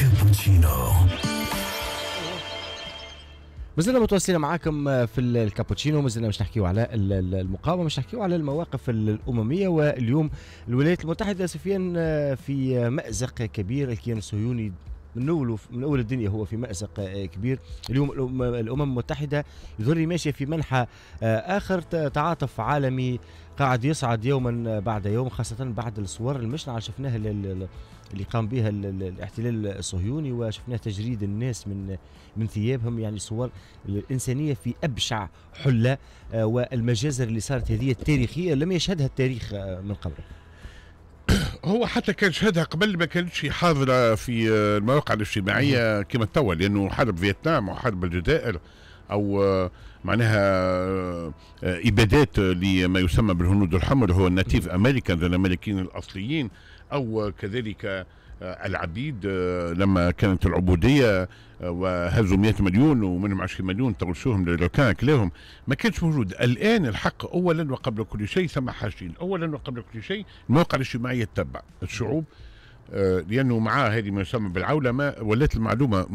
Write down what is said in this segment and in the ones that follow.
كابوتشينو مازلنا متواصلين معاكم في الكابوتشينو مازلنا مش نحكيو على المقاومه مش نحكيو على المواقف الامميه واليوم الولايات المتحده سفيان آه، في مازق كبير الكيان الصهيوني من اول من اول الدنيا هو في مازق آه، كبير اليوم الامم المتحده يظهر ماشيه في منحى آه، اخر تعاطف عالمي قاعد يصعد يوما بعد يوم خاصه بعد الصور المشنعه شفناها اللي قام بها الاحتلال الصهيوني وشفنا تجريد الناس من من ثيابهم يعني صور الانسانيه في ابشع حله آه، والمجازر اللي صارت هذه التاريخيه لم يشهدها التاريخ آه، من قبل هو حتى كان شهدها قبل ما كانتش حاضره في آه، المواقع الاجتماعيه كما توا لانه حرب فيتنام وحرب الجزائر او معناها ابادات لما يسمى بالهنود الحمر هو الناتيف امريكان الامريكيين الاصليين أو كذلك آه، العبيد آه، لما كانت العبودية آه، وهزوا 100 مليون ومنهم 20 مليون تغشوهم للركان كلاهم ما كانش موجود الآن الحق أولا وقبل كل شيء ثم حاجتين أولا وقبل كل شيء المواقع الاجتماعية يتبع الشعوب آه، لانه معاه هذه ما يسمى بالعولمه ولات المعلومه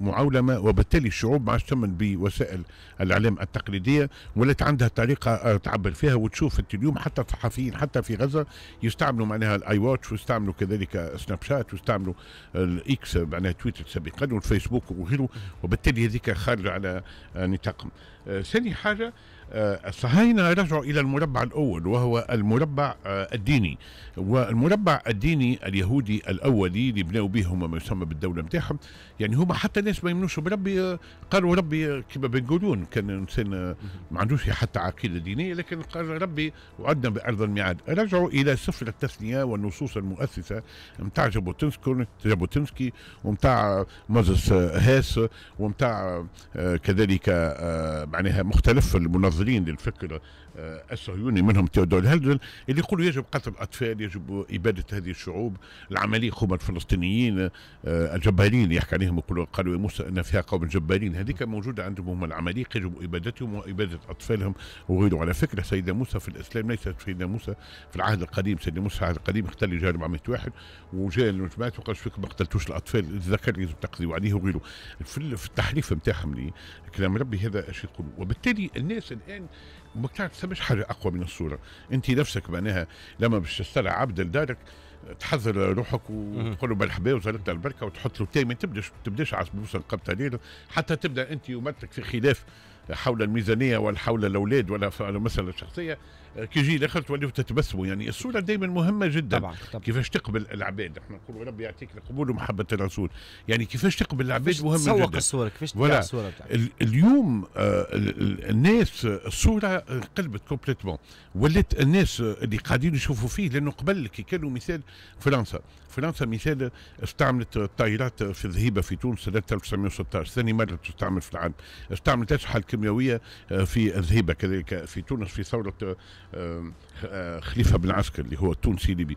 معولمه وبالتالي الشعوب ما عادش تمن بوسائل الاعلام التقليديه ولات عندها طريقه آه، تعبر فيها وتشوف انت اليوم حتى الصحفيين حتى في غزه يستعملوا معناها الاي واتش ويستعملوا كذلك سناب شات ويستعملوا الاكس معناها تويتر سابقا والفيسبوك وغيره وبالتالي هذيك خارجه على نطاقهم. آه، ثاني حاجه الصهاينة رجعوا إلى المربع الأول وهو المربع آه، الديني والمربع الديني اليهودي الأولي اللي بنوا به هم ما يسمى بالدولة نتاعهم يعني هما حتى الناس ما يمنوش بربي آه، قالوا ربي كما بنقولون كان إنسان آه، ما عندوش حتى عقيدة دينية لكن قال ربي وعدنا بأرض الميعاد رجعوا إلى سفر التثنية والنصوص المؤسسة نتاع جابوتنسكي ومتاع مازس هاس ومتاع كذلك معناها مختلف المنظمة مناظرين للفكره آه، الصهيوني منهم تيودور هلدل اللي يقولوا يجب قتل الاطفال يجب اباده هذه الشعوب العمليه هم الفلسطينيين آه، الجبارين يحكي عليهم يقولوا قالوا موسى ان فيها قوم جبارين هذيك موجوده عندهم هم العمليه يجب ابادتهم واباده اطفالهم وغيره على فكره سيدنا موسى في الاسلام ليست سيدنا موسى في العهد القديم سيدنا موسى في العهد القديم اختل جاء 400 واحد وجاء الجماعات وقال شو ما قتلتوش الاطفال الذكر يجب تقضيوا عليه وغيره في التحريف نتاعهم كلام ربي هذا اش يقولوا وبالتالي الناس الان وبالتالي طيب، تسميش حاجه اقوى من الصوره انت نفسك معناها لما باش تستلع عبد لدارك تحذر روحك وتقول له مرحبا وصلتنا البركه وتحط له تاي ما تبداش تبداش عصبوسا قبطه ليله حتى تبدا انت ومرتك في خلاف حول الميزانيه ولا حول الاولاد ولا على مساله شخصيه كيجي الاخر تولي تتبسموا يعني الصوره دائما مهمه جدا طبعا, طبعا. كيفاش تقبل العباد احنا نقولوا ربي يعطيك القبول ومحبه الرسول يعني كيفاش تقبل العباد مهمه جدا تسوق الصوره كيفاش تبيع الصوره اليوم آه الناس الصوره قلبت كومبليتمون ولات الناس اللي قاعدين يشوفوا فيه لانه قبل كي كانوا مثال فرنسا فرنسا مثال استعملت الطائرات في الذهيبه في تونس سنه 1916 ثاني مره تستعمل في العالم استعملت الاسلحه الكيميائيه آه، في الذهيبه كذلك في تونس في ثوره آه، خليفه بن عسكر اللي هو التونسي الليبي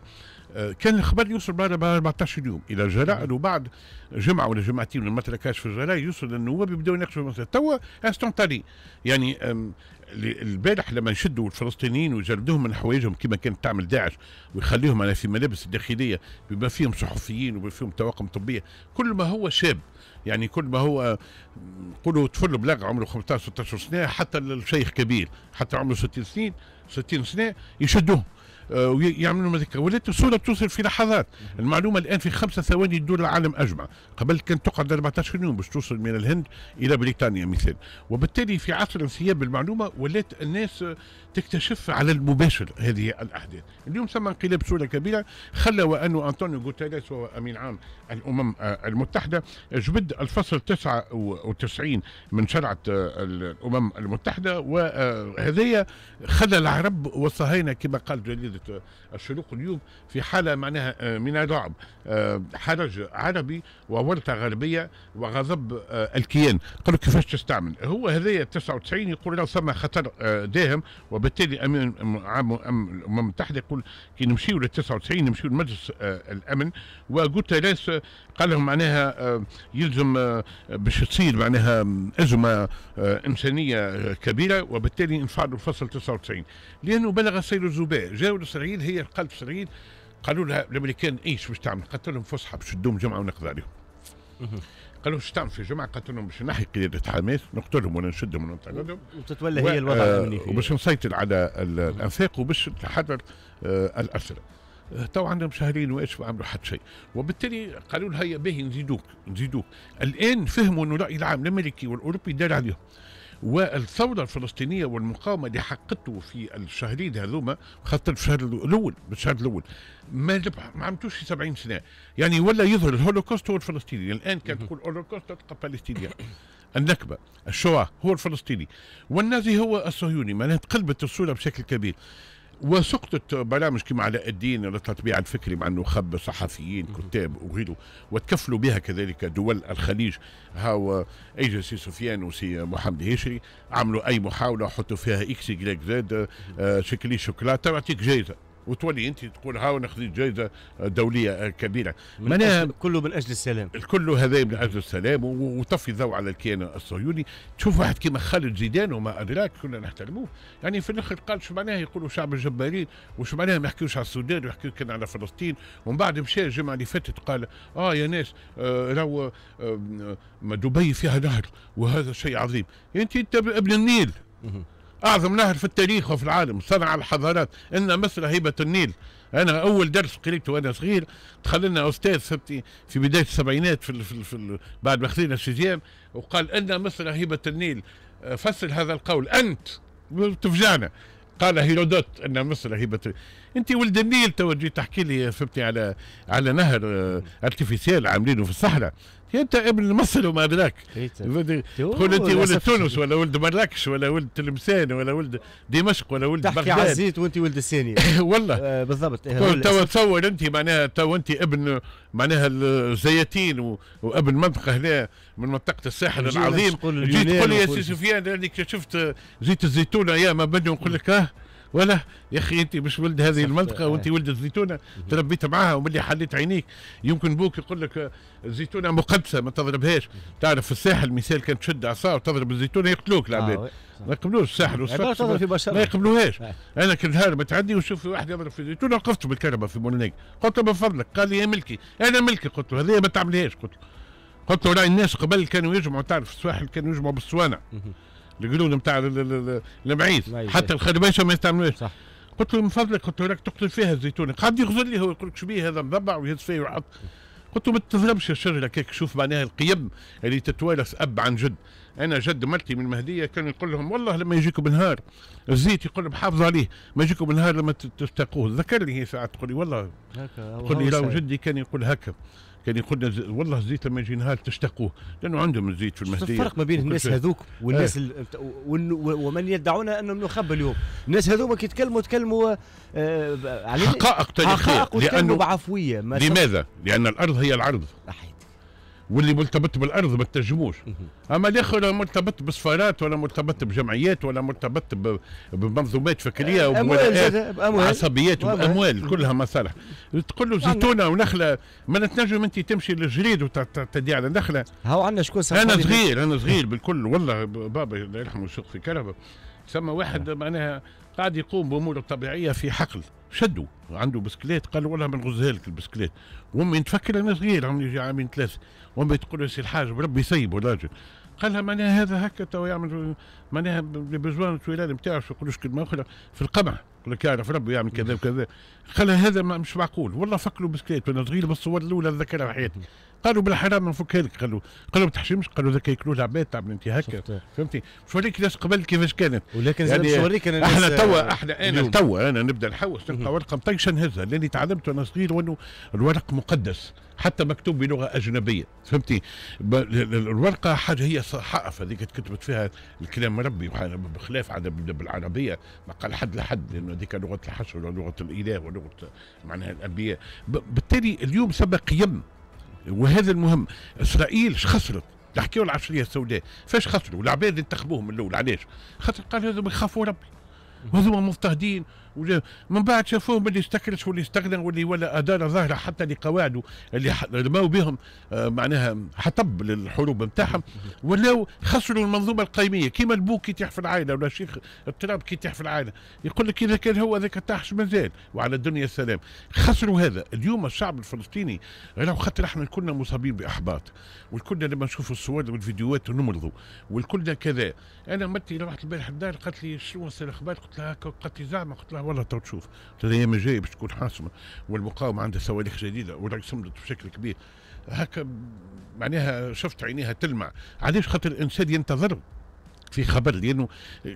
آه، كان الخبر يوصل بعد 14 يوم الى الجلاء وبعد جمعه ولا جمعتين ما تركاش في الجلاء يوصل للنواب يبداوا يناقشوا المساله توا استونتالي يعني البارح لما نشدوا الفلسطينيين ويجردوهم من حوايجهم كما كانت تعمل داعش ويخليهم على في ملابس داخليه بما فيهم صحفيين وبما فيهم طواقم طبيه كل ما هو شاب يعني كل ما هو نقولوا طفل بلاغ عمره 15 16 سنه حتى الشيخ كبير حتى عمره 60 سنين se Sutino, Sutino, chudo آه، ويعملوا مذكرة ولات الصورة توصل في لحظات المعلومة الآن في خمسة ثواني تدور العالم أجمع قبل كان تقعد 14 يوم باش توصل من الهند إلى بريطانيا مثال وبالتالي في عصر انسياب المعلومة ولات الناس تكتشف على المباشر هذه الأحداث اليوم ثم انقلاب بصورة كبيرة خلى وأنه أنطونيو غوتيريس هو أمين عام الأمم آه، المتحدة جبد الفصل 99 من شرعة آه، الأمم المتحدة وهذايا خلى العرب والصهاينة كما قال جليل الشروق اليوم في حاله معناها آه، من الرعب آه، حرج عربي وورطه غربيه وغضب آه، الكيان قالوا كيفاش تستعمل هو هذايا 99 يقول لو ثم خطر داهم وبالتالي امين الامم المتحده يقول كي نمشيو لل 99 نمشيو لمجلس الامن وغوتيريس قال لهم معناها يلزم باش تصير معناها ازمه انسانيه كبيره وبالتالي انفعلوا الفصل 99 لانه بلغ سيل الزباء جاءوا له سعيد هي قالت سعيد قالوا لها الامريكان ايش باش تعمل؟ قالت لهم فسحه باش تدوم جمعه ونقضي عليهم. قالوا شو تعمل في جمعه؟ قالت لهم باش نحي قياده حماس نقتلهم ولا نشدهم ولا نطردهم وتتولى هي الوضع آه، الامني فيه وباش نسيطر على الانفاق وباش تحرر آه الاسرى. آه، تو عندهم شهرين واش ما عملوا حتى شيء وبالتالي قالوا لها يا باهي نزيدوك نزيدوك الان فهموا انه الراي العام الامريكي والاوروبي دار عليهم والثورة الفلسطينية والمقاومة اللي حققته في الشهرين هذوما خاطر الشهر الأول بالشهر الأول ما ربح ما عملتوش 70 سنة يعني ولا يظهر الهولوكوست هو الفلسطيني الآن كان تقول هولوكوست تلقى فلسطينيان النكبة الشواه هو الفلسطيني والنازي هو الصهيوني معناها تقلبت الصورة بشكل كبير وسقطت برامج كما علاء الدين للتطبيع الفكري مع انه خب صحفيين كتاب وغيره وتكفلوا بها كذلك دول الخليج هاو اي سي سفيان وسي محمد هشري عملوا اي محاوله حطوا فيها اكس جريك زاد آه، شكلي شوكولاته تعطيك جائزه وتولي انت تقول ها ناخذ جائزه دوليه كبيره من أجل كله من اجل السلام الكل هذا من اجل السلام وطفي الضوء على الكيان الصهيوني تشوف واحد كيما خالد زيدان وما ادراك كنا نحترموه يعني في الاخر قال شو معناها يقولوا شعب الجبارين وش معناها ما يحكيوش على السودان ويحكيو كان على فلسطين ومن بعد مشى الجمعه اللي فاتت قال اه يا ناس آه راهو آه, آه، دبي فيها نهر وهذا شيء عظيم يعني انت انت ابن النيل اعظم نهر في التاريخ وفي العالم صنع الحضارات ان مصر هيبه النيل انا اول درس قريته وانا صغير تخلينا استاذ في في بدايه السبعينات في, في, في بعد ما خذينا السيزيام وقال ان مصر هيبه النيل فسر هذا القول انت تفجعنا قال هيرودوت ان مصر هيبه انت ولد النيل تو تجي تحكي لي فهمتني على على نهر ارتيفيسيال آه، عاملينه في الصحراء انت ابن مصر وما ادراك إيه، تقول انت ولد تونس ولا ولد مراكش ولا ولد تلمسان ولا ولد دمشق ولا ولد تحكي بغداد تحكي عزيت وانت ولد الثانيه والله آه، بالضبط إيه، تو تصور انت معناها تو انت ابن معناها الزياتين وابن منطقه هنا من منطقه الساحل العظيم جيت تقول لي يا سي سفيان لانك شفت زيت الزيتون ايام بني نقول لك اه ولا يا اخي انت مش ولد هذه المنطقه وانت آه. ولد الزيتونه تربيت معاها وملي حليت عينيك يمكن بوك يقول لك الزيتونه مقدسه ما تضربهاش تعرف في الساحل مثال كان تشد عصا وتضرب الزيتونه يقتلوك العباد آه ما يقبلوش الساحل يعني والصف ما يقبلوهاش آه. انا كل نهار بتعدي وشوف في واحد يضرب في الزيتونه وقفت بالكهرباء في مولنيك قلت له من فضلك قال لي يا ملكي انا ملكي قلت له هذه ما تعملهاش قلت له قلت له راي الناس قبل كانوا يجمعوا تعرف السواحل كانوا يجمعوا بالصوانع الجنود نتاع المعيز حتى إيه. الخربشه ما يستعملوش صح قلت له من فضلك قلت له راك تقتل فيها الزيتونه قعد يغزل لي هو يقول لك شبيه هذا مضبع ويهز فيه ويحط قلت له ما يا شر لك شوف معناها القيم اللي تتوارث اب عن جد انا جد مرتي من المهديه كان يقول لهم والله لما يجيكم بالنهار الزيت يقول لهم حافظ عليه ما يجيكم بالنهار لما تفتقوه ذكرني هي ساعه تقول لي والله تقول لي جدي كان يقول هكا كان يقول لنا والله الزيت لما يجي نهار تشتقوه لانه عندهم الزيت في المهديه الفرق ما بين الناس هذوك والناس إيه. ال... ومن يدعون انهم نخب اليوم الناس هذوما كي يتكلموا تكلموا آه، على حقائق تاريخيه حقائق لانه بعفويه لماذا؟ لان الارض هي العرض أحيان. واللي مرتبط بالارض ما تنجموش اما الاخر مرتبط بسفارات ولا مرتبط بجمعيات ولا مرتبط بمنظومات فكريه وموالات عصبيات واموال كلها مصالح تقول له زيتونه ونخله ما تنجم انت تمشي للجريد وتدي على نخله هاو عندنا شكون انا صغير انا صغير بالكل والله بابا الله يرحمه الشيخ في كربه ثم واحد نعم. معناها قاعد يقوم بامور طبيعيه في حقل شدوا عنده بسكليت قال ولا من غزها لك البسكليت وامي تفكر انا صغير عمري يجي عامين ثلاث وامي تقول له سي الحاج بربي يسيبه الراجل قال لها معناها هذا هكا تو يعمل معناها بزوان الولاد نتاعو شو يقولوش كلمه اخرى في القمع يقول لك يعرف ربي يعمل كذا وكذا قال لها هذا مش معقول والله فكروا بسكليت وانا صغير بالصور الاولى ذكرها حياتي قالوا بالحرام نفك لك قالوا قالوا ما تحشمش قالوا ذاك ياكلوا العباد تعمل انت هكا فهمتي مش وريك الناس قبل كيفاش كانت ولكن يعني مش وريك انا احنا توا احنا انا توا انا نبدا نحوس نلقى ورقه مطيشه نهزها لاني تعلمت وانا صغير وانه الورق مقدس حتى مكتوب بلغه اجنبيه فهمتي الورقه حاجه هي صحائف هذيك كتبت فيها الكلام ربي بخلاف عاد بالعربيه ما قال حد لحد لانه هذيك لغه الحشر ولغه الاله ولغه معناها الانبياء بالتالي اليوم سبق قيم وهذا المهم اسرائيل خسرت تحكيوا العشريه السوداء فاش خسروا العباد اللي انتخبوهم من الاول علاش؟ خاطر قال هذوما يخافوا ربي هذوما مضطهدين من بعد شافوه اللي استكرش واللي استغنى واللي ولا ادار ظاهره حتى لقواعده اللي رموا بهم آه، معناها حطب للحروب نتاعهم ولاو خسروا المنظومه القيميه كيما البوك كي في العائله ولا الشيخ التراب كي في العائله يقول لك اذا كان هو ذاك تحش مازال وعلى الدنيا السلام خسروا هذا اليوم الشعب الفلسطيني لو خاطر احنا كنا مصابين باحباط والكلنا لما نشوف الصور والفيديوهات ونمرضوا والكلنا كذا انا متي رحت البارح الدار قالت لي شنو الأخبار قلت لها قالت لي زعما قلت لها والله تو تشوف الايام الجايه باش تكون حاسمه والمقاومه عندها صواريخ جديده والعكس صمدت بشكل كبير هكا معناها شفت عينيها تلمع علاش خاطر الانسان ينتظر في خبر لانه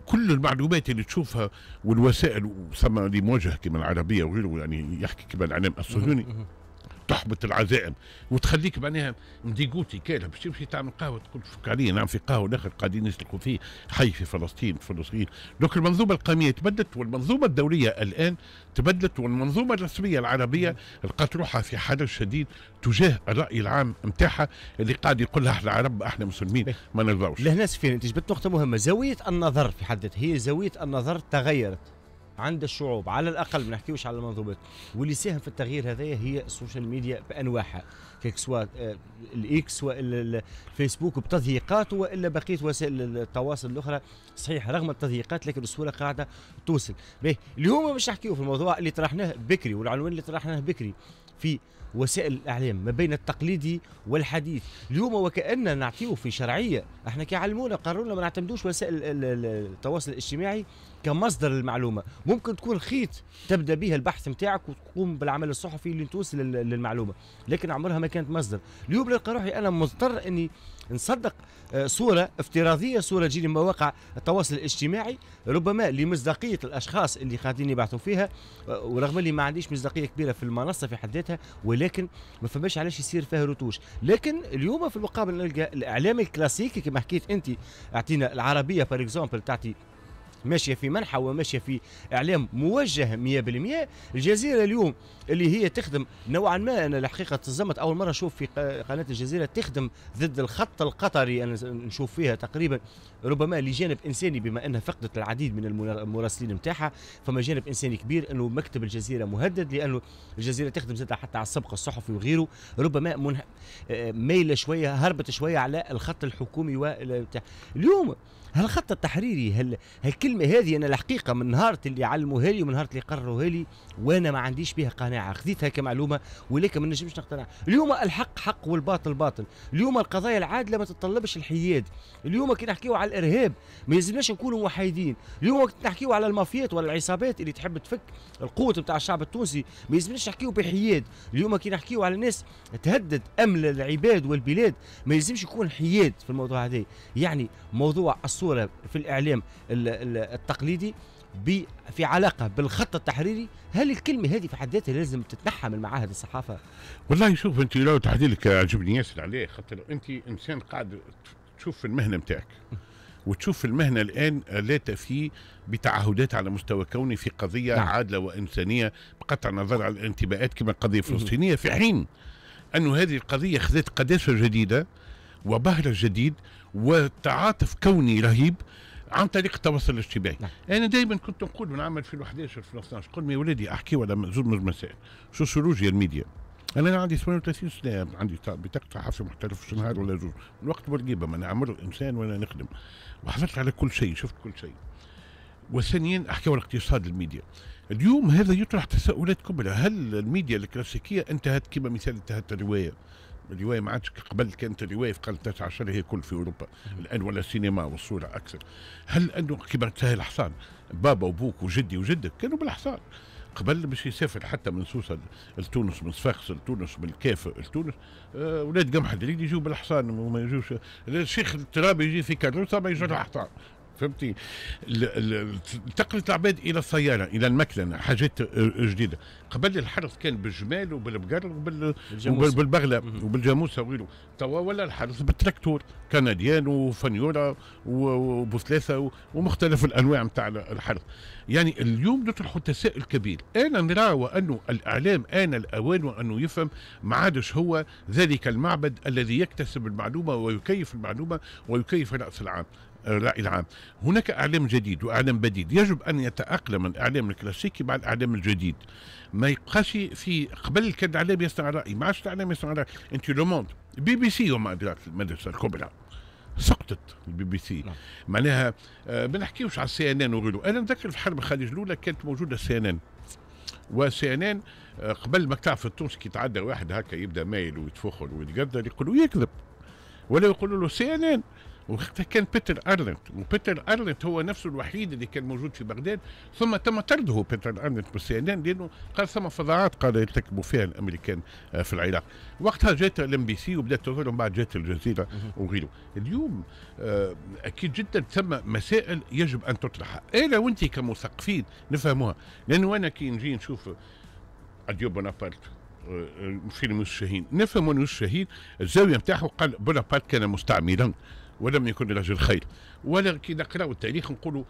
كل المعلومات اللي تشوفها والوسائل ثم موجه كما العربيه وغيره يعني يحكي كما الاعلام الصهيوني تحبط العزائم وتخليك معناها مديقوتي كالة باش تمشي تعمل قهوه تقول فك علي نعم في قهوه الاخر قاعدين يسلقوا فيه حي في فلسطين فلسطين دوك المنظومه القوميه تبدلت والمنظومه الدوليه الان تبدلت والمنظومه الرسميه العربيه لقات روحها في حدث شديد تجاه الراي العام نتاعها اللي قاعد يقول لها احنا عرب احنا مسلمين ما نرضاوش لهنا سفيان انت جبت نقطه مهمه زاويه النظر في حد ذاتها هي زاويه النظر تغيرت عند الشعوب على الاقل ما نحكيوش على المنظومات واللي ساهم في التغيير هذا هي السوشيال ميديا بانواعها كيك سواء آه، الاكس والا الفيسبوك بتضييقاته والا بقيه وسائل التواصل الاخرى صحيح رغم التضييقات لكن الصوره قاعده توصل اليوم باش نحكيو في الموضوع اللي طرحناه بكري والعنوان اللي طرحناه بكري في وسائل الاعلام ما بين التقليدي والحديث اليوم وكاننا نعطيه في شرعيه احنا كيعلمونا قررنا ما نعتمدوش وسائل التواصل الاجتماعي كمصدر للمعلومه ممكن تكون خيط تبدا بها البحث نتاعك وتقوم بالعمل الصحفي اللي توصل للمعلومه لكن عمرها ما كانت مصدر اليوم نلقى روحي انا مضطر اني نصدق آه، صوره افتراضيه صوره تجيني من مواقع التواصل الاجتماعي ربما لمصداقيه الاشخاص اللي قاعدين يبعثوا فيها آه، ورغم اللي ما عنديش مصداقيه كبيره في المنصه في حد ذاتها ولكن ما فماش علاش يصير فيها رتوش لكن اليوم في المقابل نلقى الاعلام الكلاسيكي كما حكيت انت اعطينا العربيه بار اكزومبل تعطي ماشيه في منحى وماشيه في اعلام موجه 100% الجزيره اليوم اللي هي تخدم نوعا ما انا الحقيقه تزمت اول مره اشوف في قناه الجزيره تخدم ضد الخط القطري انا نشوف فيها تقريبا ربما لجانب انساني بما انها فقدت العديد من المراسلين نتاعها فما جانب انساني كبير انه مكتب الجزيره مهدد لانه الجزيره تخدم زادها حتى على السبق الصحفي وغيره ربما منه... آه، ميله شويه هربت شويه على الخط الحكومي و اليوم هالخط التحريري هال... هالكلمه هذه انا الحقيقه من نهار اللي علموها لي ومن نهار اللي قرروها لي وانا ما عنديش بها قناعه خذيتها كمعلومه ولكن ما نجمش نقتنع اليوم الحق حق والباطل باطل اليوم القضايا العادله ما تتطلبش الحياد اليوم كي نحكيو على الارهاب ما يلزمناش نكونوا محايدين اليوم كي نحكيو على المافيات ولا العصابات اللي تحب تفك القوه بتاع الشعب التونسي ما يلزمناش نحكيو بحياد اليوم كي نحكيو على ناس تهدد امن العباد والبلاد ما يلزمش يكون حياد في الموضوع هذا يعني موضوع الصورة الصورة في الإعلام التقليدي في علاقة بالخط التحريري هل الكلمة هذه في حد ذاتها لازم تتنحى من معاهد الصحافة؟ والله شوف أنت لو تحديلك عجبني ياسر عليه خاطر أنت إنسان قاعد تشوف المهنة نتاعك وتشوف المهنة الآن لا تفي بتعهدات على مستوى كوني في قضية نعم. عادلة وإنسانية بقطع النظر عن الانتباهات كما القضية الفلسطينية في حين انه هذه القضية خذت قداسة جديدة وبهرة جديد وتعاطف كوني رهيب عن طريق التواصل الاجتماعي نعم. انا دائما كنت نقول من عام 2011 في 2012 قل يا ولدي احكي ولا زوج من مسائل سوسيولوجيا الميديا انا عندي 38 سنه عندي بطاقه صحفي محترف في نهار ولا زوج من وقت بورقيبه ما انا عمر الانسان وانا نخدم وحفظت على كل شيء شفت كل شيء وثانيا احكي على اقتصاد الميديا اليوم هذا يطرح تساؤلات كبرى هل الميديا الكلاسيكيه انتهت كما مثال انتهت الروايه الروايه ما عادش قبل كانت الروايه في القرن التاسع عشر هي كل في اوروبا الان ولا السينما والصوره اكثر هل انه كبر الحصان بابا وبوك وجدي وجدك كانوا بالحصان قبل باش يسافر حتى من سوسه لتونس من صفاقس لتونس من الكاف لتونس اولاد آه، قمح الدليل يجيو بالحصان وما يجوش الشيخ الترابي يجي في كاروسه ما يجوش الحصان فهمتي انتقلت العباد الى السياره الى المكنه حاجات جديده قبل الحرث كان بالجمال وبالبقر وبال... وبالبغله وبالجاموسه وغيره توا ولا الحرث بالتراكتور كنديان وفنيوره وبثلاثه ومختلف الانواع نتاع الحرث يعني اليوم نطرحوا تساؤل كبير انا نرى وانه الاعلام ان الاوان وانه يفهم ما عادش هو ذلك المعبد الذي يكتسب المعلومه ويكيف المعلومه ويكيف راس العام الراي العام هناك اعلام جديد واعلام بديل يجب ان يتاقلم الاعلام الكلاسيكي مع الاعلام الجديد ما يبقاش في قبل كان الاعلام يصنع راي ما عادش الاعلام يصنع راي انت لو موند بي بي سي وما ادراك المدرسه الكبرى سقطت البي بي سي نعم. معناها آه ما نحكيوش على السي ان ان وغيره انا نذكر في حرب الخليج الاولى كانت موجوده السي ان ان وسي ان ان آه، قبل ما تعرف التونسي كي يتعدى واحد هكا يبدا مايل ويتفخر ويتقدر يقولوا يكذب ولا يقولوا له سي ان ان وكان بيتر ارلنت وبيتر ارلنت هو نفسه الوحيد اللي كان موجود في بغداد ثم تم طرده بيتر ارلنت بالسيدان لأنه قال ثم فضاعات قال يرتكبوا فيها الأمريكان آه، في العراق وقتها جات الام بي سي وبدات تظهر بعد جات الجزيرة وغيره اليوم آه، أكيد جدا ثم مسائل يجب أن تطرح أنا وأنت كمثقفين نفهموها لأنه أنا كي نجي نشوف اديو بونابرت آه، فيلم الشهيد نفهم الشهيد الزاويه نتاعه قال بونابرت كان مستعمرا ولم يكن لرجل خير ولكن نقرأ التاريخ نقولوا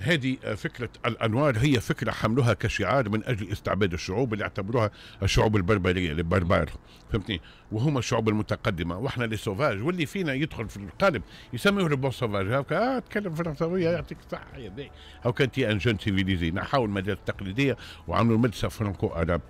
هذه فكرة الأنوار هي فكرة حملوها كشعار من أجل استعباد الشعوب اللي اعتبروها الشعوب البربرية البربار فهمتني وهما الشعوب المتقدمة وإحنا لي سوفاج واللي فينا يدخل في القالب يسميه لو بون سوفاج هكا آه تكلم فرنساوية يعطيك الصحة يا باهي هاكا أنت أن جون سيفيليزي نحاول المدارس التقليدية وعملوا المدرسة فرانكو أراب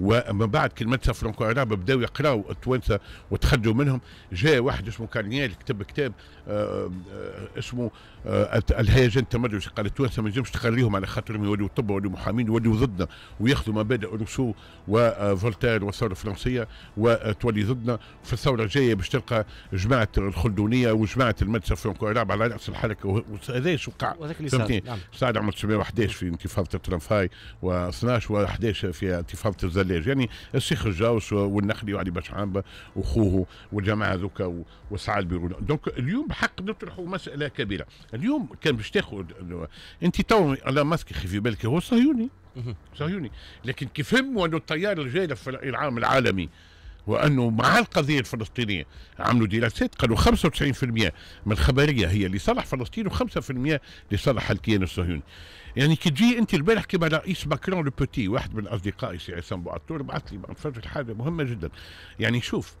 ومن بعد كي المدرسة فرانكو أراب بداوا يقراوا التوانسة وتخرجوا منهم جاء واحد اسمه كارنيال كتب كتاب آه، آه، اسمه آه، الهيجان التمرجي قال التوانسه ما نجمش تخليهم على خاطرهم يوليوا طب ويوليوا محامين يوليوا ضدنا وياخذوا مبادئ روسو وفولتير والثوره الفرنسيه وتولي ضدنا في الثوره الجايه باش تلقى جماعه الخلدونيه وجماعه المدرسه في العرب على راس الحركه وهذا ايش وقع فهمتني صار عام 1911 في انتفاضه الترنفاي و12 و11 في انتفاضه الزلاج يعني الشيخ الجاوس والنخلي وعلي باش عامبه واخوه والجماعه ذوكا وسعد بيرون دونك اليوم حق نطرحوا مساله كبيره اليوم كان باش تاخذ انت تو على ماسك في بالك هو صهيوني صهيوني لكن كيف فهموا انه التيار الجاي في العام العالمي وانه مع القضيه الفلسطينيه عملوا دراسات قالوا 95% من الخبريه هي لصالح فلسطين و5% لصالح الكيان الصهيوني. يعني كي تجي انت البارح كما رئيس ماكرون لو بوتي واحد من اصدقائي سي عصام بو عطور بعث لي حاجه مهمه جدا. يعني شوف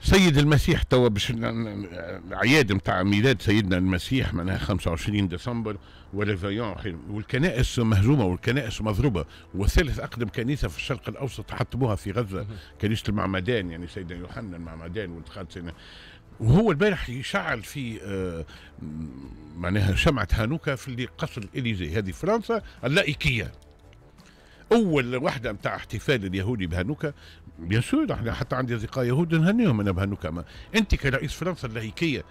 سيد المسيح توا باش الاعياد نتاع ميلاد سيدنا المسيح معناها 25 ديسمبر وريفيون والكنائس مهزومه والكنائس مضروبه وثالث اقدم كنيسه في الشرق الاوسط حطموها في غزه كنيسه المعمدان يعني سيدنا يوحنا المعمدان والتخاد سيدنا وهو البارح يشعل في آه معناها شمعة هانوكا في اللي قصر الإليزي هذه فرنسا اللائكية اول وحده نتاع احتفال اليهودي بهانوكا بيان سور احنا حتى عندي اصدقاء يهود نهنيهم انا بهانوكا ما انت كرئيس فرنسا اللاهيكيه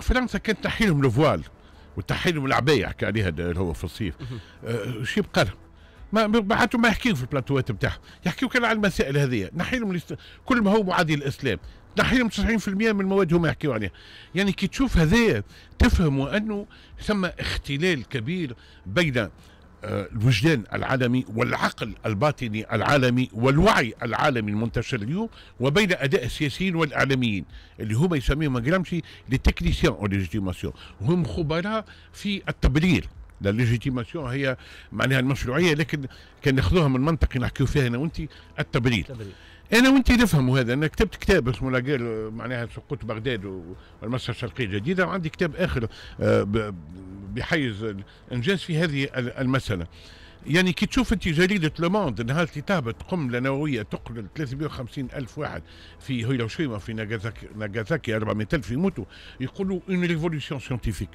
فرنسا كانت تحيلهم لهم وتحيلهم لهم العبايه حكى عليها هو في الصيف أه شي يبقى ما بعثوا ما يحكيوا في البلاتوات بتاعهم يحكيوا كان على المسائل هذه نحي لهم كل ما هو معادي الاسلام نحي لهم 90% من المواد هما يحكيوا عليها يعني كي تشوف هذايا تفهموا انه ثم اختلال كبير بين الوجدان العالمي والعقل الباطني العالمي والوعي العالمي المنتشر اليوم وبين اداء السياسيين والاعلاميين اللي هما يسميهم جرامشي لي تكنيسيان او ليجيتيماسيون وهم خبراء في التبرير لا ليجيتيماسيون هي معناها المشروعيه لكن كان ناخذوها من منطق نحكيو فيها انا وانت التبرير, التبرير. انا وانت نفهموا هذا انا كتبت كتاب اسمه لا معناها سقوط بغداد والمسرح الشرقيه الجديده وعندي كتاب اخر آه، بحيز الجنس في هذه المسألة يعني كي تشوف انت جريده لوموند نهار اللي تهبط قنبله نوويه تقتل 350 الف واحد في هيروشيما في ناغازاكي ناغازاكي 400 الف يموتوا يقولوا اون ريفولوسيون سيانتيفيك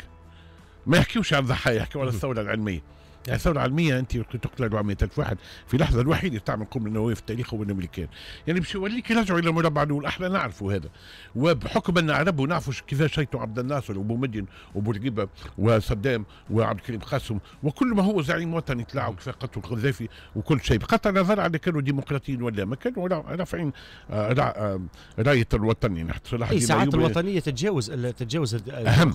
ما يحكيوش على الضحايا يحكيو على الثوره العلميه يعني الثوره العلميه انت تقتل الف واحد في اللحظه الوحيده تعمل قنبله نوويه في التاريخ هو الامريكان يعني باش يوليك يرجعوا الى المربع الاول احنا نعرفوا هذا وبحكم ان عرب ونعرفوا كيفاش شيطوا عبد الناصر وبومدين وبورقيبه وصدام وعبد الكريم قاسم وكل ما هو زعيم وطني طلعوا كيف قتلوا القذافي وكل شيء بقطع النظر على كانوا ديمقراطيين ولا ما كانوا رافعين آه، آه، رايه الوطني نحت اي ساعات الوطنيه تتجاوز تتجاوز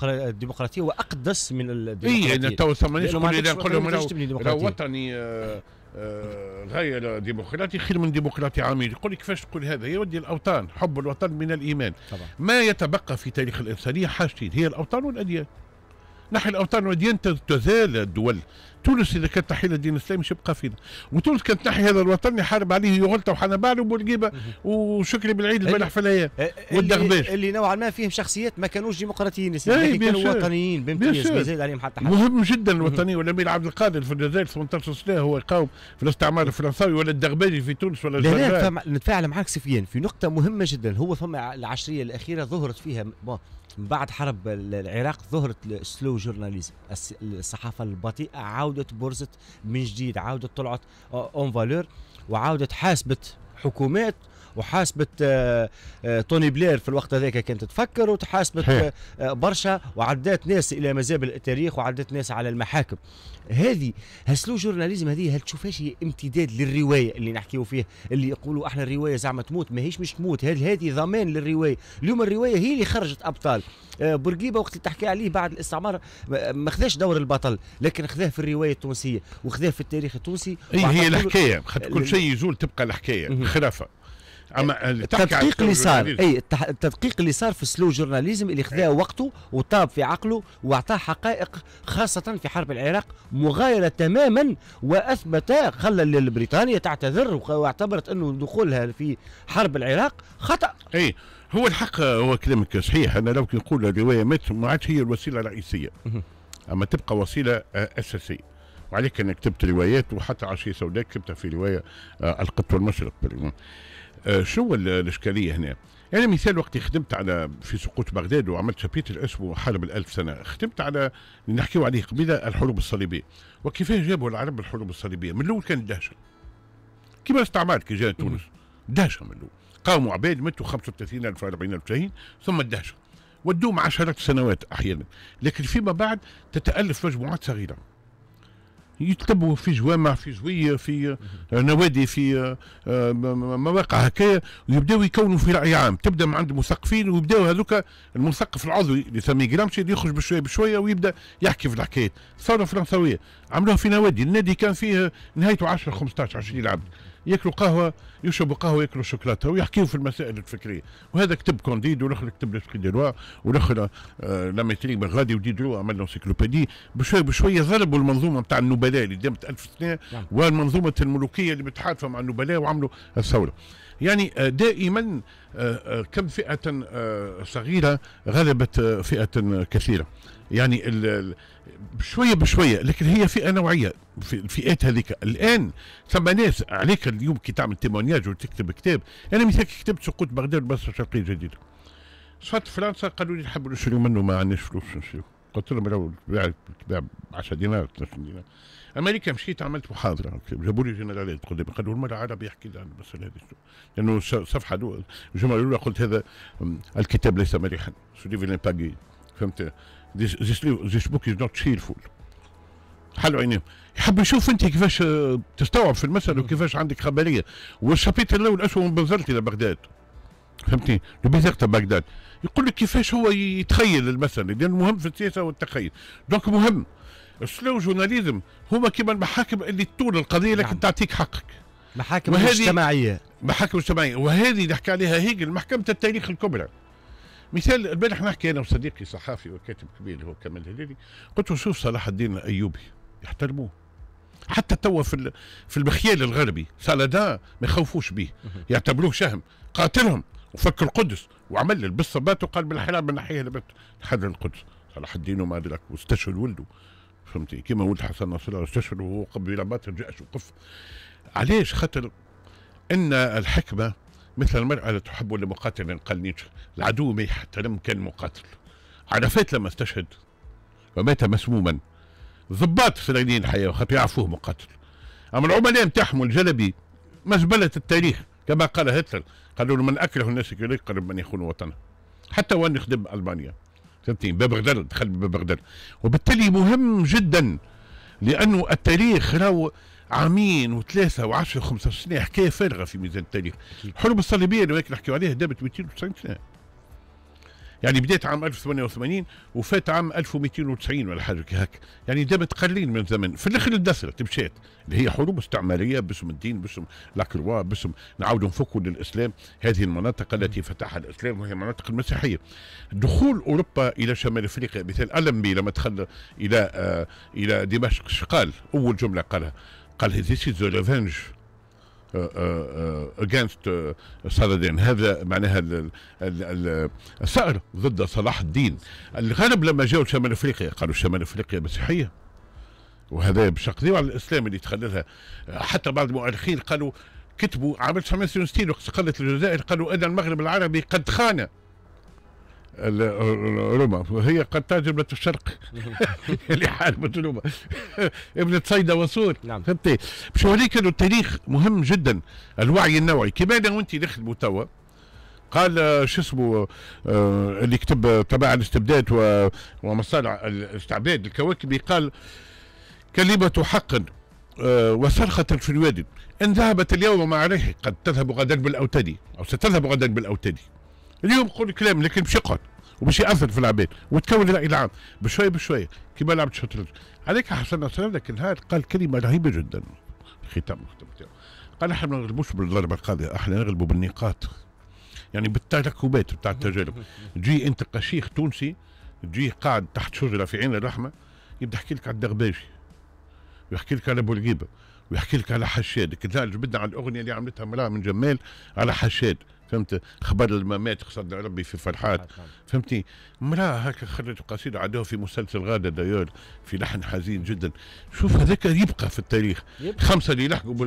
الديمقراطيه واقدس من إيه، يعني الديمقراطيه اي تو ثمانيه نقول لهم لو, لا وطني آه، آه، غير ديمقراطي خير من ديمقراطي عميل يقول كيفاش تقول هذا ودي الاوطان حب الوطن من الايمان ما يتبقى في تاريخ الانسانيه حاجتين هي الاوطان والاديان نحن الاوطان والاديان تزال الدول تونس اذا كانت تحيي للدين الاسلامي مش يبقى فينا وتونس كانت تنحي هذا الوطن يحارب عليه يغلطه وحنبال وبورقيبه وشكري بالعيد البارح في الايام والدغباش اللي نوعا ما فيهم شخصيات ما كانوش ديمقراطيين إيه، لكن كانوا وطنيين بامتياز ما زاد عليهم حتى حاجه مهم جدا الوطنيه والامير عبد القادر في الجزائر 18 سنه هو يقاوم في الاستعمار الفرنساوي ولا الدغباجي في تونس ولا لا لا نتفاعل معك سفيان في نقطه مهمه جدا هو فما العشريه الاخيره ظهرت فيها من بعد حرب العراق ظهرت السلو جورناليزم الصحافه البطيئه عاودت برزت من جديد عاودت طلعت اون فالور وعاودت حاسبت حكومات وحاسبت آه، آه، توني بلير في الوقت هذاك كانت تفكر وتحاسبت آه، برشا وعدات ناس الى مزابل التاريخ وعدات ناس على المحاكم هذه هسلو جورناليزم هذه هل تشوفهاش امتداد للروايه اللي نحكيو فيها اللي يقولوا احنا الروايه زعما تموت ماهيش مش تموت هذه هذه ضمان للروايه اليوم الروايه هي اللي خرجت ابطال بورقيبه وقت اللي تحكي عليه بعد الاستعمار ما خذاش دور البطل لكن خذاه في الروايه التونسيه وخذاه في التاريخ التونسي هي, هي الحكايه كل شيء يزول تبقى الحكايه خرافه اما التدقيق اللي صار اي التدقيق اللي صار في السلو جورناليزم اللي خذاه إيه. وقته وطاب في عقله واعطاه حقائق خاصه في حرب العراق مغايره تماما واثبت خلى بريطانيا تعتذر واعتبرت انه دخولها في حرب العراق خطا اي هو الحق هو كلامك صحيح انا لو نقول الروايه مات ما عادش هي الوسيله الرئيسيه اما تبقى وسيله آه، اساسيه وعليك انك كتبت روايات وحتى عشية سوداء كتبتها في روايه آه، القط والمشرق آه، شو الاشكاليه هنا؟ انا يعني مثال وقت خدمت على في سقوط بغداد وعملت شابيتر اسمه حرب الالف سنه خدمت على نحكيو عليه قبيله الحروب الصليبيه وكيفاه جابوا العرب الحروب الصليبيه من الاول كانت دهشه كما استعمار كي جاء تونس دهشه من الاول قاموا عباد متوا 35000 40000 شهيد ثم الدهشه ودوه مع عشرات السنوات احيانا لكن فيما بعد تتالف مجموعات صغيره يتلبوا في جوامع في جوية في آه، نوادي في آه، مواقع هكايا ويبداو يكونوا في رأي عام تبدا من عند مثقفين ويبداو هذوك المثقف العضوي اللي سميه جرامشي اللي يخرج بشويه بشويه ويبدا يحكي في الحكايات الثوره الفرنسويه عملوها في نوادي النادي كان فيه نهايته 10 15 20 عبد ياكلوا قهوه يشربوا قهوه ياكلوا شوكولاته ويحكيوا في المسائل الفكريه وهذا كتب كونديد والاخر كتب دي ديلوا والاخر آه ميتريك بغادي وديدرو عمل انسيكلوبيدي بشويه بشويه ضربوا المنظومه نتاع النبلاء اللي دامت 1000 سنه نعم. والمنظومه الملوكيه اللي متحالفه مع النبلاء وعملوا الثوره يعني آه، دائما آه، آه، كم فئة صغيرة غلبت فئة كثيرة يعني بشوية بشوية لكن هي فئة نوعية في الفئات هذيك الآن ثم ناس عليك اليوم كي تعمل تيمونياج وتكتب كتاب أنا مثال كتبت سقوط بغداد والبصرة الشرقية الجديدة صارت فرنسا قالوا لي نحبوا نشريو منه ما عندناش فلوس نشريو قلت لهم لو تباع 10 دينار 12 دينار امريكا مشيت عملت محاضره جابوا لي جنرالات قدامي قالوا المره عربي يحكي عن المساله هذه لانه صفحه الجمله الاولى قلت هذا الكتاب ليس مريحا فهمت ذيس بوك از نوت شيرفول حلو عينيهم يحب يشوف انت كيفاش أه، تستوعب في المساله وكيفاش عندك خبريه والشابيتر الاول اسوء من بنزرت الى بغداد فهمتني لبيزيغ تاع بغداد يقول لك كيفاش هو يتخيل المساله لان المهم في السياسه هو التخيل دونك مهم سلو جورناليزم هما كيما المحاكم اللي تطول القضيه لكن نعم. تعطيك حقك محاكم مجتمعيه محاكم مجتمعيه وهذه اللي حكى عليها هيجل محكمه التاريخ الكبرى مثال البارح نحكي انا وصديقي صحافي وكاتب كبير هو كمال هلالي قلت له شوف صلاح الدين الايوبي يحترموه حتى توا في في المخيال الغربي سالادا ما يخوفوش به يعتبروه شهم قاتلهم وفك القدس وعمل بالصبات وقال بالحرام من ناحيه لحد القدس صلاح الدين وما ادراك واستشهد ولده فهمتي كما ولد حسن نصر استشهد وهو قبل ما ترجعش وقف علاش خاطر ان الحكمه مثل المرأة لا تحب لمقاتل قال نيتشه العدو ما يحترم كان مقاتل عرفات لما استشهد ومات مسموما ضباط اسرائيليين الحياة خاطر يعرفوه مقاتل اما العملاء نتاعهم الجلبي مزبله التاريخ كما قال هتلر قالوا من اكره الناس يقرب من يخون وطنه حتى وان يخدم المانيا فهمتني باب غدر دخل باب غدر وبالتالي مهم جدا لانه التاريخ راهو عامين وثلاثة وعشرة وخمسة سنة حكاية فارغة في ميزان التاريخ الحروب الصليبية اللي نحكيو عليها دابت 290 سنة يعني بدات عام 1088 وفات عام 1290 ولا حاجه هكا يعني دامت قليل من الزمن في الاخر اندثرت مشات اللي هي حروب استعماريه باسم الدين باسم لاكروا باسم نعاودوا نفكوا للاسلام هذه المناطق التي فتحها الاسلام وهي المناطق المسيحيه دخول اوروبا الى شمال افريقيا مثال المبي لما دخل الى آه الى دمشق قال اول جمله قالها قال هذه is ريفنج اجينست صلاح الدين هذا معناها الثأر ضد صلاح الدين الغرب لما جاوا شمال افريقيا قالوا شمال افريقيا مسيحيه وهذا باش على الاسلام اللي تخللها آه، حتى بعض المؤرخين قالوا كتبوا عام 1960 وقت قالت الجزائر قالوا ان المغرب العربي قد خان روما وهي قد تعجب الشرق اللي حاربت روما ابنة صيدا وصور نعم. فهمتي باش هذيك انه التاريخ مهم جدا الوعي النوعي كما انا وانت نخدموا توا قال شو اسمه آه اللي كتب تبع الاستبداد ومصانع الاستعباد الكواكبي قال كلمة حق آه وصرخة في الوادي إن ذهبت اليوم مع ريح قد تذهب غدا بالاوتادي أو ستذهب غدا بالاوتادي اليوم قول كلام لكن باش يقعد وباش ياثر في العباد وتكون راي العام بشويه بشويه كما لعبت شطرنج عليك حسن نصر لكن هذا قال كلمه رهيبه جدا ختام الختام تاعو قال احنا ما نغلبوش بالضربه القاضيه احنا نغلبوا بالنقاط يعني بالتركبات بتاع التجارب تجي انت قشيخ تونسي تجي قاعد تحت شجره في عين الرحمه يبدا يحكي لك على الدغباجي ويحكي لك على بورقيبه ويحكي لك على حشاد كذا جبدنا على الاغنيه اللي عملتها مراه من جمال على حشاد فهمت خبر الممات قصدنا ربي في فرحات نعم. فهمتني مراه هكا خرجت قصيده عدوها في مسلسل غاده دايور في لحن حزين جدا شوف هذاك يبقى في التاريخ يبقى. خمسه اللي يلحقوا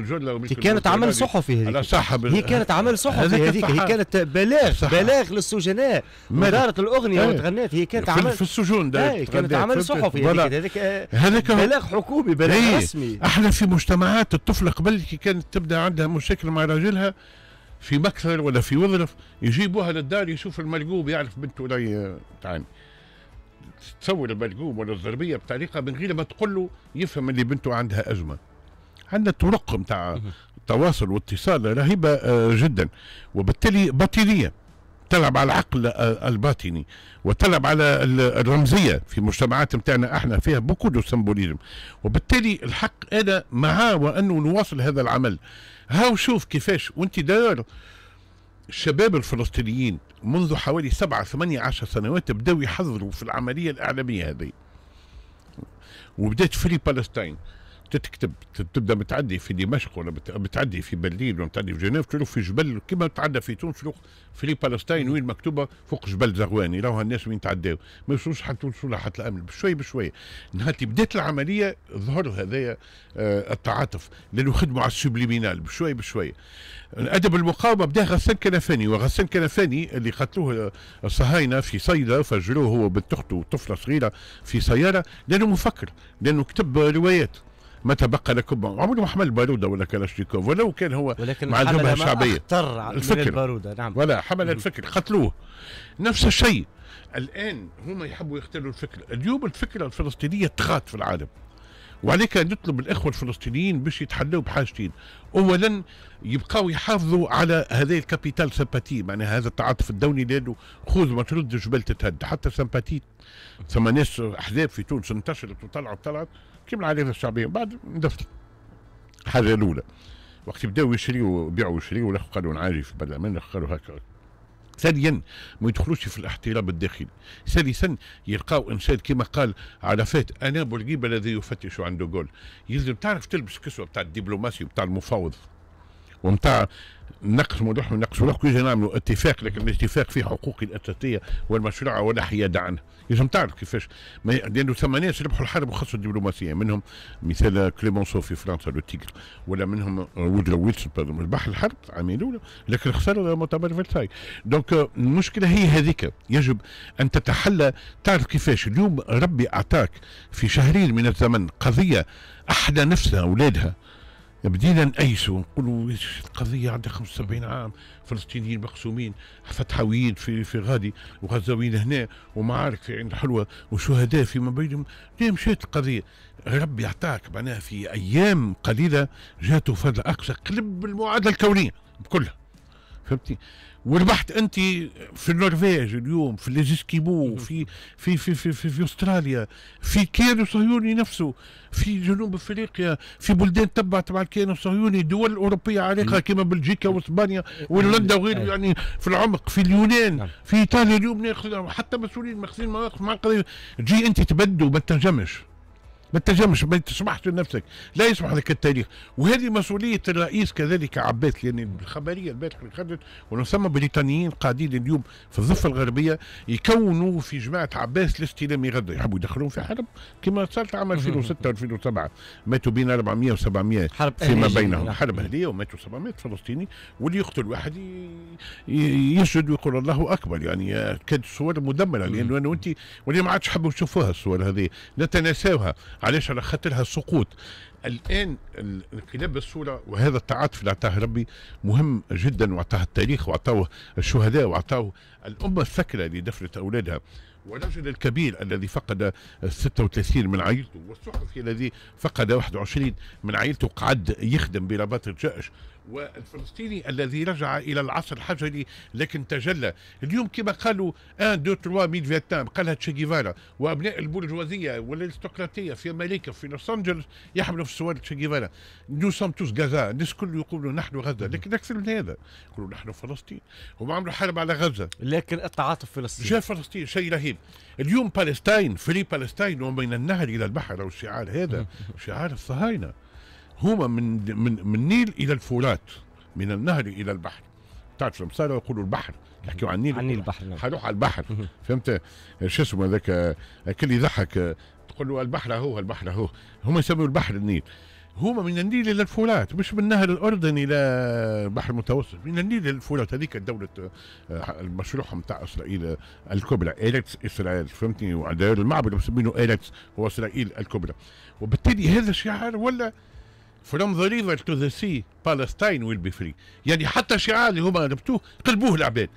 هي كانت عمل صحفي هذيك بال... هي كانت عمل صحفي هذيك هي كانت بلاغ بلاغ للسجناء مدارة الاغنيه ايه. وتغنيت هي كانت عمل في السجون ده ايه. كانت عمل صحفي هذيك آه، هذاك بلاغ حكومي بلاغ إيه. رسمي احنا في مجتمعات الطفله قبل كانت تبدا عندها مشاكل مع راجلها في مكثر ولا في وظرف يجيبوها للدار يشوف المرقوب يعرف بنته ولا تعاني تصور المرقوب ولا الضربيه بطريقه من غير ما تقول له يفهم اللي بنته عندها ازمه عندنا طرق نتاع تواصل واتصال رهيبه آه، جدا وبالتالي باطنيه تلعب على العقل آه، الباطني وتلعب على الرمزيه في مجتمعات نتاعنا احنا فيها بوكو دو سمبوليزم وبالتالي الحق انا مع وانه نواصل هذا العمل هاو شوف كيفاش وانت داير الشباب الفلسطينيين منذ حوالي سبعة ثمانية عشر سنوات بدأوا يحضروا في العملية الإعلامية هذه وبدأت فري بالستاين تتكتب تبدا متعدي في دمشق ولا متعدي في برلين ولا متعدي في جنيف تشوف في جبل كما تعدى في تونس تشوف في فلسطين وين مكتوبه فوق جبل زغواني راهو الناس وين تعداو ما يوصلوش حتى توصل حتى الامن بشوي بشوي نهار بدات العمليه ظهر هذايا آه، التعاطف لانه خدموا على السوبليمينال بشوي بشوي ادب المقاومه بدا غسان كنفاني وغسان كنفاني اللي قتلوه الصهاينه آه، في صيدا فجروه هو بنت اخته طفله صغيره في سياره لانه مفكر لانه كتب روايات ما تبقى لكم عمره ما حمل بارودة ولا كلاشنيكوف ولو كان هو ولكن مع الجبهة الشعبية الفكر من البارودة نعم ولا حمل الفكر قتلوه نفس الشيء الآن هم يحبوا يختاروا الفكرة اليوم الفكرة الفلسطينية تغات في العالم وعليك نطلب الإخوة الفلسطينيين باش يتحلوا بحاجتين أولا يبقاو يحافظوا على هذا الكابيتال سمباتي معناها هذا التعاطف الدولي لأنه خذ ما ترد جبل تتهد حتى سمباتي ثم ناس أحزاب في تونس انتشرت وطلعت وطلعت كيما العائلات الشعبية بعد دفت حاجة الأولى وقت بداوا يشريوا بيعوا ويشريوا لقوا قالوا عاجي في البرلمان قالوا هكا ثانيا ما يدخلوش في الاحتراب الداخلي ثالثا يلقاو انسان كما قال عرفات انا بورقيبه الذي يفتش عن دوغول يلزم تعرف تلبس كسوه بتاع الدبلوماسي بتاع المفاوض ومتاع نقص موضوع ونقص له كي نعملوا اتفاق لكن الاتفاق فيه حقوق الاساسيه والمشروع ولا حياد عنه لازم تعرف كيفاش لانه ثم ناس ربحوا الحرب وخسروا الدبلوماسيه منهم مثال كليمونسو في فرنسا لو تيغر ولا منهم وودرو ويلسون ربح الحرب العامين الاولى لكن خسر مؤتمر فرساي دونك المشكله هي هذيك يجب ان تتحلى تعرف كيفاش اليوم ربي اعطاك في شهرين من الزمن قضيه احدى نفسها اولادها بدينا نأيسوا نقولوا القضية عندها 75 عام فلسطينيين مقسومين فتحويين في في غادي وغزاويين هنا ومعارك في عين الحلوة وشهداء فيما بينهم ليه مشات القضية ربي عطاك معناها في أيام قليلة جاته فضل أقصى قلب المعادلة الكونية بكلها فهمتي وربحت انت في النرويج اليوم في ليزيسكيمو في في في في, في, في استراليا في كيان الصهيوني نفسه في جنوب افريقيا في بلدان تبع تبع الكيان الصهيوني دول اوروبيه عريقه كما بلجيكا واسبانيا وهولندا وغيره يعني في العمق في اليونان نعم. في ايطاليا اليوم حتى مسؤولين ماخذين مواقف القضيه تجي انت تبدو ما تنجمش ما تنجمش ما تسمحش لنفسك لا يسمح لك التاريخ وهذه مسؤوليه الرئيس كذلك عباس لان يعني الخبريه البارحه اللي خرجت ونسمى بريطانيين قاعدين اليوم في الضفه الغربيه يكونوا في جماعه عباس الاستلام غدا يحبوا يدخلون في حرب كما صارت عام 2006 2007 ماتوا بين 400 و700 حرب فيما بينهم نعم. حرب اهليه وماتوا 700 فلسطيني واللي يقتل واحد يسجد ويقول الله اكبر يعني كانت صور مدمره لانه انا وانت واللي ما عادش حبوا يشوفوها الصور هذه نتناساوها علاش على خاطرها سقوط الان انقلاب الصوره وهذا التعاطف اللي اعطاه ربي مهم جدا واعطاه التاريخ واعطاه الشهداء واعطاه الامه الثكله اللي دفنت اولادها والرجل الكبير الذي فقد 36 من عائلته والصحفي الذي فقد 21 من عائلته قعد يخدم برباط الجيش والفلسطيني الذي رجع الى العصر الحجري لكن تجلى اليوم كما قالوا ان دو تروا ميل فيتنام قالها تشي وابناء البرجوازيه والارستقراطيه في امريكا في لوس انجلوس يحملوا في السوار تشيغيفارا نو سام توس غزا الناس الكل يقولوا نحن غزه لكن اكثر من هذا يقولوا نحن فلسطين هم عملوا حرب على غزه لكن التعاطف فلسطين جاء فلسطين شيء رهيب اليوم بالستاين فري بالستاين ومن النهر الى البحر او الشعار هذا شعار الصهاينه هما من من من النيل الى الفرات من النهر الى البحر تعرف سمسارة يقولوا البحر يحكيوا عن النيل عن النيل البحر حنروح نعم. على البحر فهمت شو اسمه هذاك كل يضحك تقول له البحر هو البحر هو هما يسموا البحر النيل هما من النيل الى الفولات مش من نهر الاردن الى البحر المتوسط من النيل الى الفولات هذيك دوله آه، المشروع نتاع اسرائيل الكبرى ايرتس اسرائيل فهمتني المعبد مسمينه ايرتس هو اسرائيل الكبرى وبالتالي هذا الشعار ولا from the river to the sea Palestine will be free يعني حتى شعار اللي هما ربطوه قلبوه العباد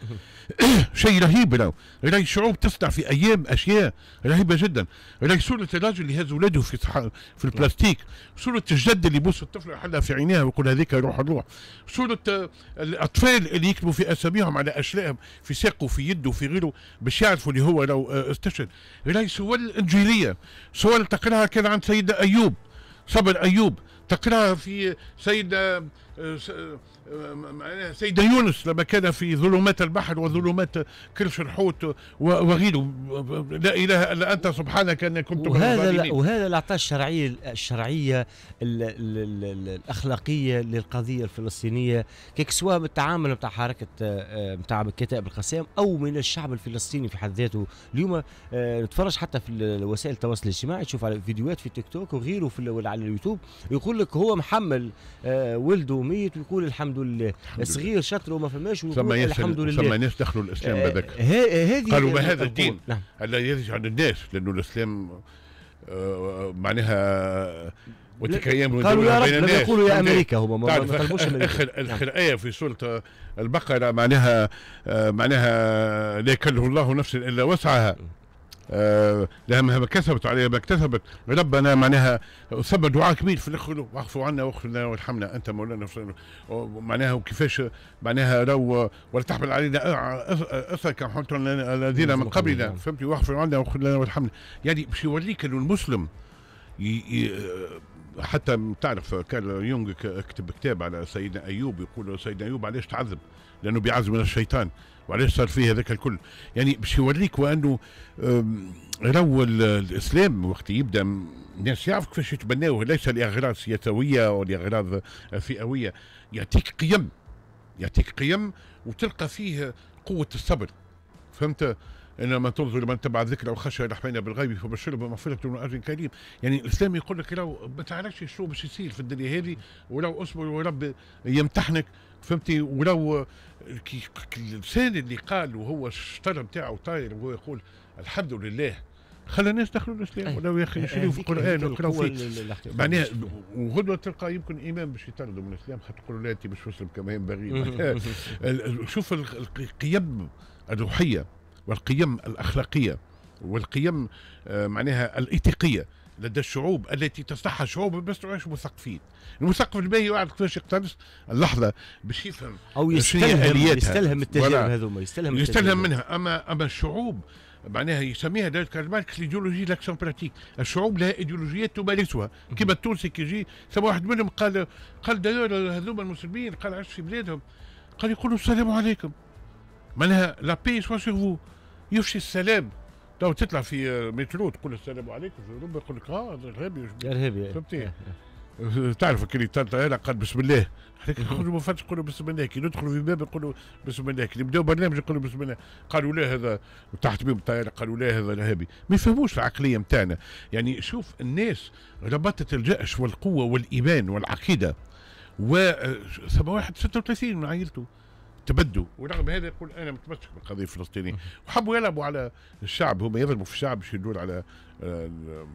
شيء رهيب راهو راهي الشعوب تصنع في ايام اشياء رهيبه جدا راهي صوره الراجل اللي هز ولاده في صح... في البلاستيك صوره الجد اللي يبوس الطفل يحلها في عينيها ويقول هذيك روح الروح صوره آه، الاطفال اللي يكتبوا في اساميهم على اشلائهم في ساقه في يده في غيره باش يعرفوا اللي هو لو آه، استشهد راهي صور انجيليه صور تقراها كان عن سيدنا ايوب صبر ايوب تقرا في سيدة سيد يونس لما كان في ظلمات البحر وظلمات كرش الحوت وغيره لا اله الا انت سبحانك اني كنت وهذا وهذا اللي اعطاه الشرعيه الشرعيه الاخلاقيه للقضيه الفلسطينيه كيك سواء من التعامل بتاع حركه بتاع آه، كتائب القسام او من الشعب الفلسطيني في حد ذاته اليوم آه، نتفرج حتى في وسائل التواصل الاجتماعي تشوف على فيديوهات في تيك توك وغيره في على اليوتيوب يقول لك هو محمل آه، ولده ميت ويقول الحمد لله صغير شطر وما فماش ويقول الحمد لله ثم ناس دخلوا الاسلام بذاك آه، هذه قالوا ما هذا الدين نعم. يجعل الناس لانه الاسلام آه، معناها آه، وتكيم قالوا يا رب لما يقولوا يا امريكا هما ما طلبوش نعم. ايه في سوره البقره معناها معناها لا يكله الله نفسا الا وسعها نعم. آه، لما كسبت عليها ما اكتسبت ربنا معناها سبب دعاء كبير في الاخر واغفر عنا واغفر لنا وارحمنا انت مولانا معناها وكيفاش معناها لو ولا تحمل علينا اثر كما لنا الذين من قبلنا فهمتي واغفر عنا واغفر لنا وارحمنا يعني باش يوريك انه المسلم حتى تعرف كان يونغ كتب كتاب على سيدنا ايوب يقول سيدنا ايوب علاش تعذب لانه بيعذب من الشيطان وعلاش صار فيه هذاك الكل يعني باش يوريك وانه رو الاسلام وقت يبدا الناس يعرف كيفاش يتبناوه ليس لاغراض سياسويه لاغراض فئويه يعطيك قيم يعطيك قيم وتلقى فيه قوه الصبر فهمت انما تنظر من تبع الذكر خشى الرحمن بالغيب فبشره بمغفره اجر كريم يعني الاسلام يقول لك لو ما تعرفش شو باش يصير في الدنيا هذه ولو اصبر ورب يمتحنك فهمتي ولو كي اللسان اللي قال وهو الشطر نتاعو طاير وهو يقول الحمد لله خلى الناس دخلوا الاسلام إيه. ولو يا اخي يشريوا إيه، في القران ويقراوا في معناها وغدوه تلقى يمكن امام باش يطردوا من الاسلام حتى تقولوا لا انت مش مسلم كما ينبغي شوف القيم الروحيه والقيم الاخلاقيه والقيم آه، معناها الايثيقيه لدى الشعوب التي تصنعها شعوب بس تعيش مثقفين المثقف الباهي يعرف كيفاش يقتنص اللحظه باش يفهم او يستلهم يستلهم التجارب هذوما يستلهم يستلهم منها اما اما الشعوب معناها يسميها دايت كارل ماركس ليديولوجي لاكسيون براتيك الشعوب لها ايديولوجيات تمارسها كما التونسي كي يجي ثم واحد منهم قال قال داير هذوما المسلمين قال عاش في بلادهم قال يقولوا السلام عليكم معناها لا بي سوا سيغ فو يفشي السلام تو تطلع في آه، مترو تقول السلام عليكم ربما يقول لك اه ارهابي ارهابي فهمتني أه، أه. تعرف كي تطلع قال بسم الله احنا كي نخرجوا من نقولوا بسم الله كي ندخلوا في باب يقولوا بسم الله كي نبداو برنامج يقولوا بسم الله قالوا لا هذا تحت باب الطياره قالوا لا هذا ارهابي ما يفهموش العقليه نتاعنا يعني شوف الناس ربطت الجأش والقوه والايمان والعقيده و واحد 36 من عائلته تبدوا ورغم هذا يقول انا متمسك بالقضيه الفلسطينيه وحبوا يلعبوا على الشعب هم يضربوا في الشعب باش يدور على آه،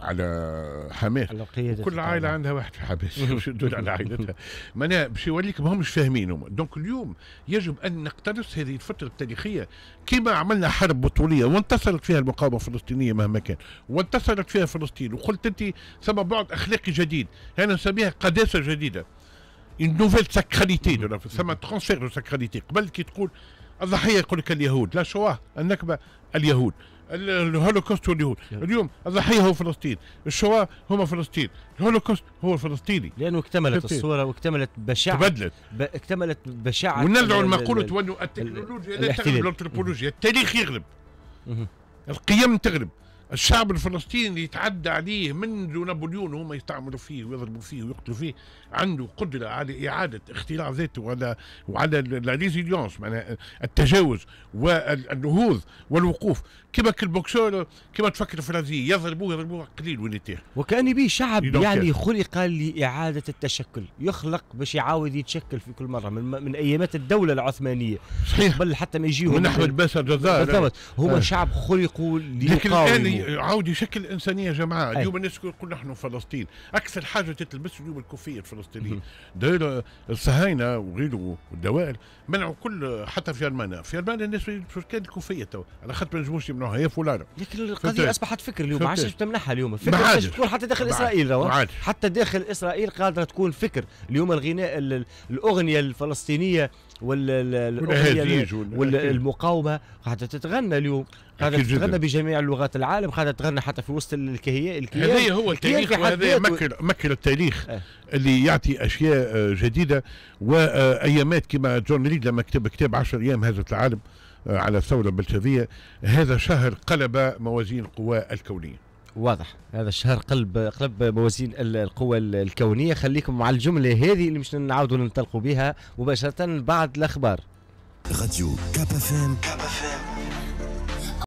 على حماه كل عائله عندها واحد في حماس باش على عائلتها معناها باش يوريك ما همش فاهمين هم دونك اليوم يجب ان نقتنص هذه الفتره التاريخيه كما عملنا حرب بطوليه وانتصرت فيها المقاومه الفلسطينيه مهما كان وانتصرت فيها فلسطين وقلت انت ثم بعد اخلاقي جديد انا نسميها قداسه جديده une nouvelle sacralité de la ثم transfert دو sacralité قبل كي تقول الضحيه يقول لك اليهود لا شوا النكبه اليهود الهولوكوست واليهود اليوم الضحيه هو فلسطين الشواء هما فلسطين الهولوكوست هو فلسطيني لانه اكتملت فلسطين. الصوره واكتملت بشاعه تبدلت ب... اكتملت بشاعه ونرجعوا المقولة تولوا التكنولوجيا لا تغلب الانثروبولوجيا التاريخ يغلب القيم تغلب الشعب الفلسطيني يتعدى عليه منذ نابليون وهم يستعمروا فيه ويضربوا فيه ويقتلوا فيه عنده قدرة على إعادة اختراع ذاته وعلى وعلى لا ريزيليونس التجاوز والنهوض والوقوف كما كالبوكسور كما تفكر الفرنسيين يضربوه يضربوه قليل وين وكان به شعب يعني خلق لاعاده التشكل يخلق باش يعاود يتشكل في كل مره من, من ايامات الدوله العثمانيه صحيح قبل حتى ما يجيهم من احمد باشا الجزائر بالضبط هو آه. شعب خلقوا لكن الان عاود يشكل الانسانيه جماعه اليوم الناس يقول نحن فلسطين اكثر حاجه تتلبس اليوم الكوفيه الفلسطينيه دائرة الصهاينه وغيره والدوائر منعوا كل حتى في المانيا في المانيا الناس كانت الكوفيه تو على خاطر ما نجموش يمنعوا انه هي فلانه لكن القضيه اصبحت فكر اليوم ما عادش تمنحها اليوم الفكره تكون حتى داخل اسرائيل روا حتى داخل اسرائيل قادره تكون فكر اليوم الغناء الاغنيه الفلسطينيه والاغنيه والمقاومه قاعده تتغنى اليوم قاعده تتغنى بجميع لغات العالم قاعده تتغنى حتى في وسط الكيان هذا هو التاريخ وهذا مكر مكر التاريخ آه. اللي يعطي اشياء جديده وايامات كما جون ريد لما كتب كتاب 10 ايام هزت العالم آه، على الثورة البلشفية هذا شهر قلب موازين القوى الكونية واضح هذا الشهر قلب قلب موازين القوى الكونيه خليكم مع الجمله هذه اللي مش نعاودوا ننطلقوا بها مباشره بعد الاخبار راديو كاب اف ام كاب اف ام